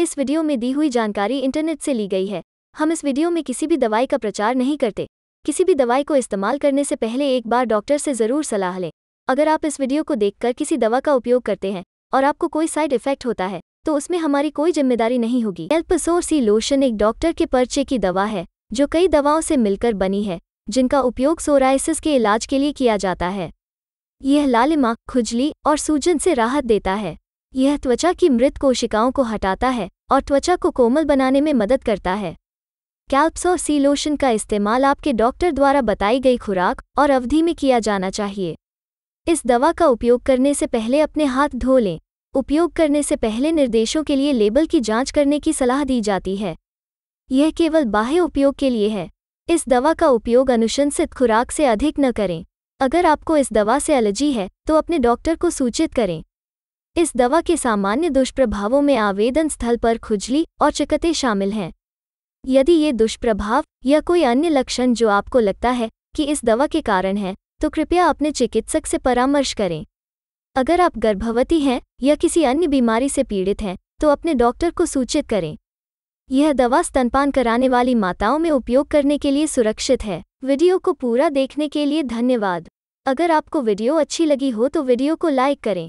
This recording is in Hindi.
इस वीडियो में दी हुई जानकारी इंटरनेट से ली गई है हम इस वीडियो में किसी भी दवाई का प्रचार नहीं करते किसी भी दवाई को इस्तेमाल करने से पहले एक बार डॉक्टर से ज़रूर सलाह लें अगर आप इस वीडियो को देखकर किसी दवा का उपयोग करते हैं और आपको कोई साइड इफेक्ट होता है तो उसमें हमारी कोई जिम्मेदारी नहीं होगी एल्पसोरसी लोशन एक डॉक्टर के पर्चे की दवा है जो कई दवाओं से मिलकर बनी है जिनका उपयोग सोराइसिस के इलाज के लिए किया जाता है यह लालिमा खुजली और सूजन से राहत देता है यह त्वचा की मृत कोशिकाओं को हटाता है और त्वचा को कोमल बनाने में मदद करता है कैल्प्स और सी लोशन का इस्तेमाल आपके डॉक्टर द्वारा बताई गई खुराक और अवधि में किया जाना चाहिए इस दवा का उपयोग करने से पहले अपने हाथ धो लें उपयोग करने से पहले निर्देशों के लिए लेबल की जांच करने की सलाह दी जाती है यह केवल बाह्य उपयोग के लिए है इस दवा का उपयोग अनुशंसित खुराक से अधिक न करें अगर आपको इस दवा से एलर्जी है तो अपने डॉक्टर को सूचित करें इस दवा के सामान्य दुष्प्रभावों में आवेदन स्थल पर खुजली और चकते शामिल हैं यदि ये दुष्प्रभाव या कोई अन्य लक्षण जो आपको लगता है कि इस दवा के कारण है तो कृपया अपने चिकित्सक से परामर्श करें अगर आप गर्भवती हैं या किसी अन्य बीमारी से पीड़ित हैं तो अपने डॉक्टर को सूचित करें यह दवा स्तनपान कराने वाली माताओं में उपयोग करने के लिए सुरक्षित है वीडियो को पूरा देखने के लिए धन्यवाद अगर आपको वीडियो अच्छी लगी हो तो वीडियो को लाइक करें